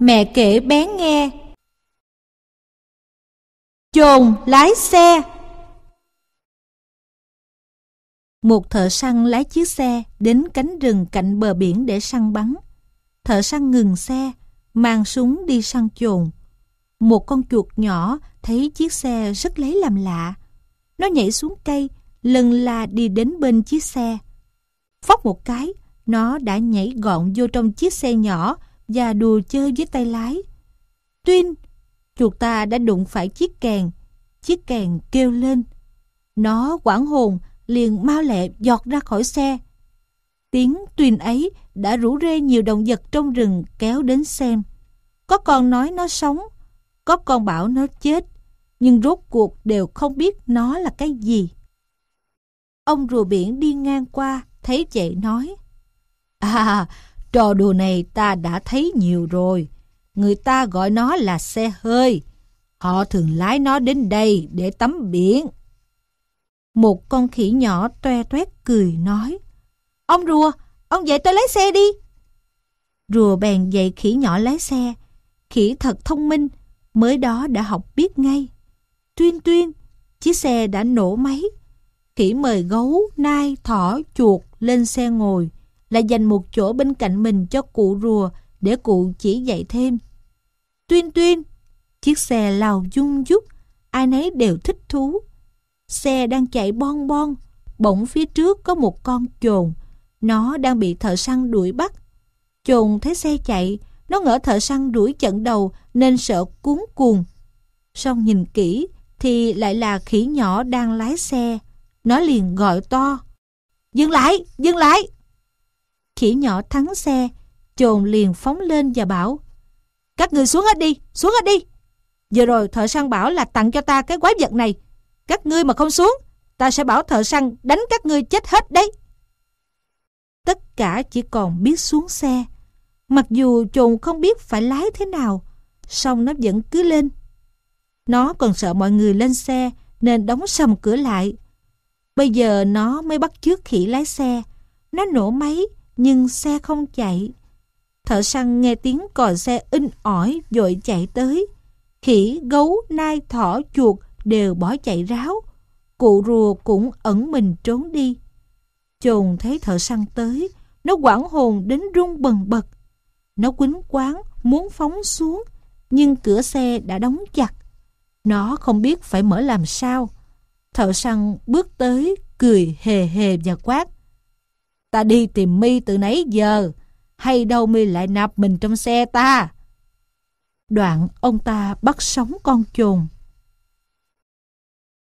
mẹ kể bé nghe. Chồn lái xe Một thợ săn lái chiếc xe đến cánh rừng cạnh bờ biển để săn bắn. Thợ săn ngừng xe, mang súng đi săn chồn. Một con chuột nhỏ thấy chiếc xe rất lấy làm lạ. Nó nhảy xuống cây, lần la đi đến bên chiếc xe. Phóc một cái, nó đã nhảy gọn vô trong chiếc xe nhỏ, và đùa chơi với tay lái. Tuyên, chuột ta đã đụng phải chiếc kèn, chiếc kèn kêu lên. Nó quảng hồn, liền mau lẹ giọt ra khỏi xe. Tiếng tuyên ấy đã rủ rê nhiều động vật trong rừng kéo đến xem. Có con nói nó sống, có con bảo nó chết, nhưng rốt cuộc đều không biết nó là cái gì. Ông rùa biển đi ngang qua, thấy vậy nói. À, Trò đùa này ta đã thấy nhiều rồi. Người ta gọi nó là xe hơi. Họ thường lái nó đến đây để tắm biển. Một con khỉ nhỏ toe toét cười nói. Ông rùa, ông dạy tôi lái xe đi. Rùa bèn dạy khỉ nhỏ lái xe. Khỉ thật thông minh, mới đó đã học biết ngay. Tuyên tuyên, chiếc xe đã nổ máy. Khỉ mời gấu, nai, thỏ, chuột lên xe ngồi là dành một chỗ bên cạnh mình cho cụ rùa để cụ chỉ dạy thêm. Tuyên tuyên, chiếc xe lao dung dúc, ai nấy đều thích thú. Xe đang chạy bon bon, bỗng phía trước có một con chồn. Nó đang bị thợ săn đuổi bắt. Chồn thấy xe chạy, nó ngỡ thợ săn đuổi chận đầu nên sợ cuốn cuồng. Xong nhìn kỹ thì lại là khỉ nhỏ đang lái xe. Nó liền gọi to. Dừng lại, dừng lại! khỉ nhỏ thắng xe, chồn liền phóng lên và bảo Các người xuống hết đi, xuống hết đi. Vừa rồi thợ săn bảo là tặng cho ta cái quái vật này. Các ngươi mà không xuống, ta sẽ bảo thợ săn đánh các ngươi chết hết đấy. Tất cả chỉ còn biết xuống xe. Mặc dù chồn không biết phải lái thế nào, song nó vẫn cứ lên. Nó còn sợ mọi người lên xe nên đóng sầm cửa lại. Bây giờ nó mới bắt chước khỉ lái xe. Nó nổ máy, nhưng xe không chạy. Thợ săn nghe tiếng còi xe in ỏi vội chạy tới. Khỉ, gấu, nai, thỏ, chuột đều bỏ chạy ráo. Cụ rùa cũng ẩn mình trốn đi. Chồn thấy thợ săn tới, nó quảng hồn đến rung bần bật. Nó quýnh quán, muốn phóng xuống, nhưng cửa xe đã đóng chặt. Nó không biết phải mở làm sao. Thợ săn bước tới, cười hề hề và quát. Ta đi tìm mi từ nãy giờ Hay đâu mi lại nạp mình trong xe ta Đoạn ông ta bắt sống con chuồng.